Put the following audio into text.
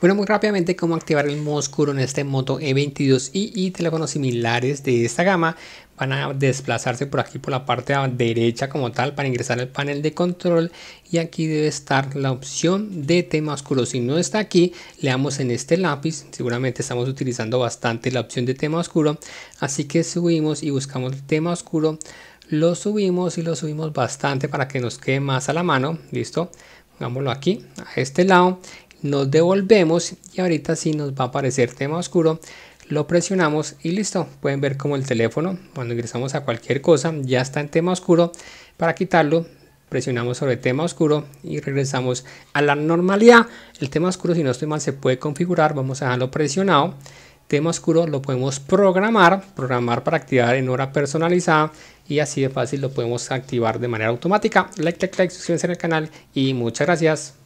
Bueno, muy rápidamente cómo activar el modo oscuro en este Moto E22i y teléfonos similares de esta gama van a desplazarse por aquí por la parte derecha como tal para ingresar al panel de control y aquí debe estar la opción de tema oscuro si no está aquí le damos en este lápiz seguramente estamos utilizando bastante la opción de tema oscuro así que subimos y buscamos el tema oscuro lo subimos y lo subimos bastante para que nos quede más a la mano listo pongámoslo aquí a este lado nos devolvemos y ahorita sí nos va a aparecer tema oscuro lo presionamos y listo pueden ver como el teléfono cuando ingresamos a cualquier cosa ya está en tema oscuro para quitarlo presionamos sobre tema oscuro y regresamos a la normalidad el tema oscuro si no estoy mal se puede configurar vamos a dejarlo presionado tema oscuro lo podemos programar programar para activar en hora personalizada y así de fácil lo podemos activar de manera automática like like like suscríbanse al canal y muchas gracias